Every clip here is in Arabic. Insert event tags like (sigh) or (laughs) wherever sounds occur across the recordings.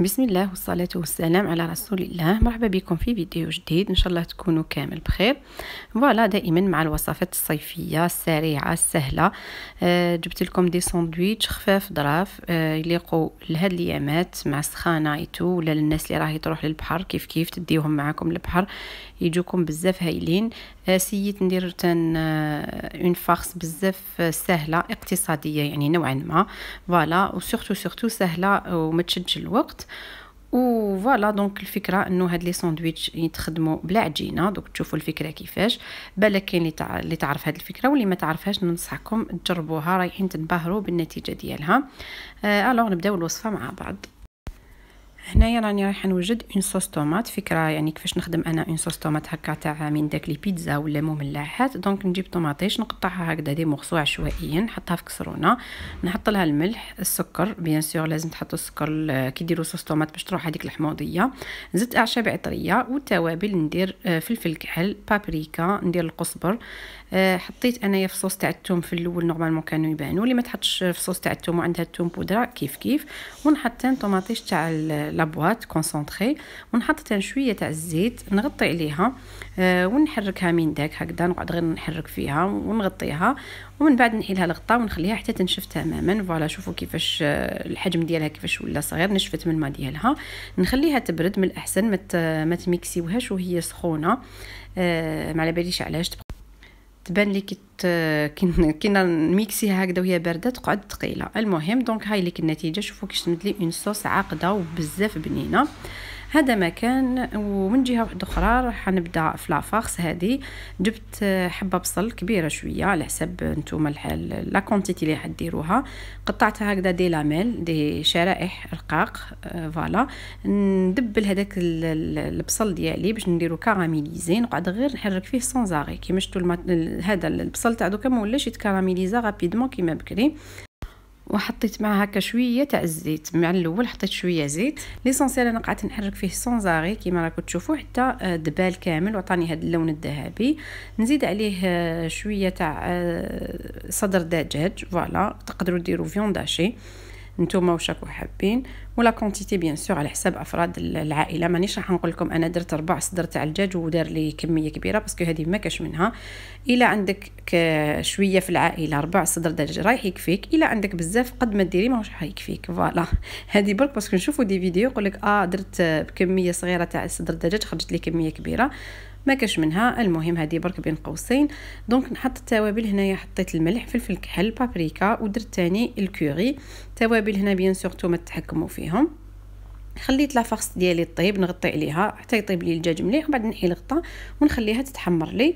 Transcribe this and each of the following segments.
بسم الله والصلاة والسلام على رسول الله مرحبا بكم في فيديو جديد ان شاء الله تكونوا كامل بخير فوالا دائما مع الوصفات الصيفية السريعة السهلة آه جبت لكم دي ساندويتش خفاف ظراف آه يليقوا لهاد الايامات مع السخانة ايتو ولا للناس اللي راهي تروح للبحر كيف كيف تديوهم معاكم للبحر يجوكم بزاف هايلين آه سيت ندير تن آه، اون فارس بزاف آه، سهلة اقتصادية يعني نوعا ما فوالا وسورتو سورتو سهلة وما تشدش الوقت فوالا دونك الفكره انه هاد لي ساندويتش يتخدموا بلا عجينه دونك تشوفوا الفكره كيفاش بالك كاين اللي اللي تعرف هاد الفكره واللي ما تعرفهاش ننصحكم تجربوها رايحين تنبهروا بالنتيجه ديالها الوغ آه نبداو الوصفه مع بعض هنايا راني رايحه نوجد اون صوص طوماط فكره يعني كيفاش نخدم انا اون صوص طوماط هكا تاع من داك لي بيتزا ولا مملحات دونك نجيب طوماطيش نقطعها هكذا دي مغصوع عشوائيا نحطها في كسرونه نحط لها الملح السكر بيان سور لازم تحطوا السكر آه، كي ديروا صوص طوماط باش تروح هذيك الحموضيه زدت اعشاب عطريه والتوابل ندير آه، فلفل كحل بابريكا ندير القزبر آه، حطيت انايا في صوص تاع الثوم في الاول نورمالمون كانوا يبانوا اللي ما تحطش في صوص تاع الثوم وعندها الثوم بودره كيف كيف ونحط طوماطيش تاع لابوات كونسونطري ونحط تان شويه تاع الزيت نغطي عليها آه، ونحركها من داك هكذا نقعد غير نحرك فيها ونغطيها ومن بعد نحيلها الغطاء ونخليها حتى تنشف تماما فوالا شوفوا كيفاش آه، الحجم ديالها كيفاش ولا صغير نشفت من الماء ديالها نخليها تبرد من الاحسن ما مت... تميكسيوهاش وهي سخونه آه، ما على باليش علاش تبان لي (laughs) كي نميكسيها هكذا وهي بارده تقعد ثقيله المهم دونك هاي ليك النتيجه شوفوا كي شمت لي اون صوص عاقده وبزاف بنينه هذا مكان ومن جهه واحده اخرى راح نبدا في لافارس هذه جبت آه، حبه بصل كبيره شويه على حسب نتوما لا كونتيتي اللي حديروها قطعتها هكذا دي لاميل دي شرائح رقاق آه، فوالا ندبل هذاك البصل ديالي باش نديرو كاراميليزي نقعد غير نحرك فيه سون زاري كيما شفتوا هذا البصل تاع دوكا ما ولاش يتكاراميليزا رابيدمون كيما بكري وحطيت معها هكا شويه تاع الزيت مع الاول حطيت شويه زيت ليسونسيال انا قعدت نحرك فيه سونزاري كيما راكم تشوفوا حتى آه، دبال كامل وعطاني هذا اللون الذهبي نزيد عليه آه، شويه تاع آه، صدر دجاج فوالا تقدروا ديروا فيون داشي نتوما واش راكو حابين ولا كونتيتي بيان سور على حساب افراد العائله مانيش راح نقول لكم انا درت ربع صدر تاع الدجاج ودار لي كميه كبيره باسكو هذه ما كاش منها الا عندك شويه في العائله ربع صدر دجاج رايح يكفيك الا عندك بزاف قد ما ديري ماهوش راح يكفيك فوالا (laughs) هذه برك باسكو نشوفوا دي فيديو يقول لك اه درت بكميه صغيره تاع صدر دجاج خرجت لي كميه كبيره ما كاش منها المهم هذه برك بين قوسين دونك نحط التوابل هنايا حطيت الملح فلفل كحل بابريكا ودرت تاني الكوري توابل هنا بيان سورتو ما تتحكموا فيهم خليت لافاغس ديالي طيب نغطي عليها حتى يطيب لي الدجاج مليح بعد نحي الغطاء ونخليها تتحمر لي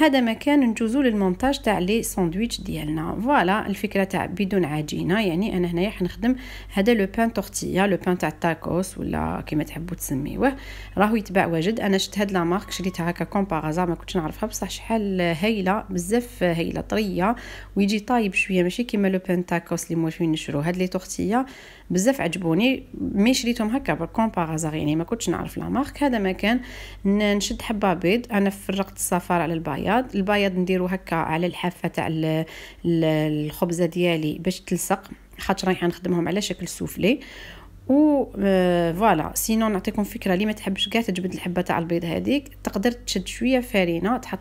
هذا مكان نجوزو للمونتاج تاع لي ساندويتش ديالنا فوالا الفكره تاع بدون عجينه يعني انا هنايا حنخدم هذا لو بان تورتيا لو بان تاع التاكوس ولا كيما تحبوا تسميوه راهو يتباع واجد انا شفت هاد لا مارك شريتها هكا كومبارازا ما كنتش نعرفها بصح شحال هايله بزاف هايله طريه ويجي طايب شويه ماشي كيما لو بان تاكوس اللي موالفين نشرو هاد لي تورتيا بزاف عجبوني مي شريتهم هكا بالكومبارازا يعني ما كنتش نعرف لا مارك هذا مكان نشد حبه بيض انا فرقت الصفار على البايا البياض البياض نديرو هكا على الحافه تاع الخبزه ديالي باش تلصق خاطر رايحه نخدمهم على شكل سوفلي و آه، فوالا سينو نعطيكم فكره اللي ما تحبش كاع تجبد الحبه تاع البيض هذيك تقدر تشد شويه فرينه تحط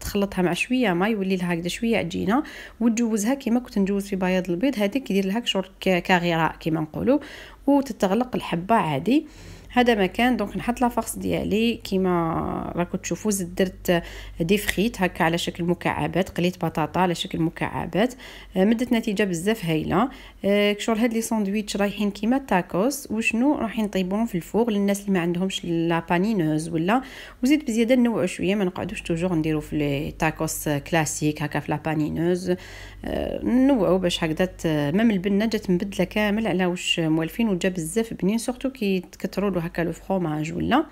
تخلطها مع شويه ماء يولي لها هكذا شويه عجينه وتجوزها كيما كنت نجوز في بياض البيض هذيك يدير لها كشور كغراء كيما نقولوا وتتغلق الحبه عادي هذا مكان دونك نحط لافاخس ديالي كيما راكم تشوفوا زدت درت دي فريت هكا على شكل مكعبات قليت بطاطا على شكل مكعبات آه، مدت نتيجه بزاف هايله آه، كشور هاد لي ساندويتش رايحين كيما تاكوس وشنو رايحين نطيبوهم في الفوق للناس اللي ما عندهمش لا بانينوز ولا وزيد بزياده نوعوا شويه ما نقعدوش توجور نديرو في لي تاكوس كلاسيك هكا في لا بانينوز آه، نوعوا باش هكذا مام البنه جات مبدله كامل على واش موالفين وجا بزاف بنين سورتو كي تكثروا هكا لو فرomage ولا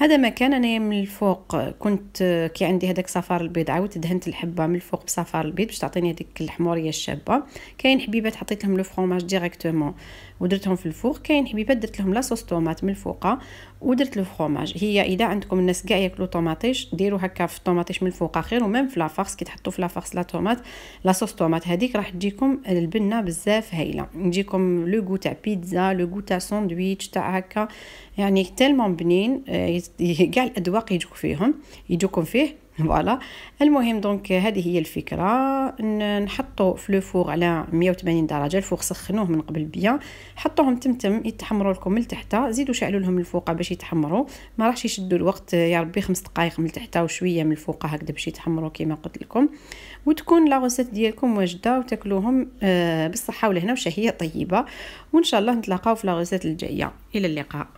هذا مكان انايا من الفوق كنت كي عندي هذاك صفار البيض عاودت دهنت الحبه من الفوق بصفار البيض باش تعطيني هذيك الحموريه الشابه كاين حبيبات حطيت لهم لو فرomage ديريكتومون ودرتهم في الفوق كاين حبيبات درت لهم لاصوص طوماط من الفوق ودرت لو فرomage هي اذا عندكم الناس كاع ياكلوا طوماطيش ديروا هكا في الطوماطيش من الفوق خير وميم في لافارس كي تحطوا في لافارس لا طوماط لاصوص طوماط هذيك راح تجيكم البنه بزاف هايله يجيكم لو غو تاع بيتزا لو غو تاع ساندويتش تاع هكا يعني تالمون بنين آه، كاع الأذواق يجوك فيهم يجوكم فيه فوالا المهم دونك هذه هي الفكره نحطو في لو فور على 180 درجه الفوق سخنوه من قبل بيان حطوهم تمتم يتحمروا لكم من تحت زيدوا شعلوا لهم الفوق باش يتحمروا ما راحش يشدوا الوقت يا ربي خمس دقائق من تحت وشويه من الفوق هكذا باش يتحمروا كما قلت لكم وتكون لا ديالكم واجده وتاكلوهم آه، بالصحه ولهنا وشهيه طيبه وان شاء الله نتلاقاو في لا الجايه الى اللقاء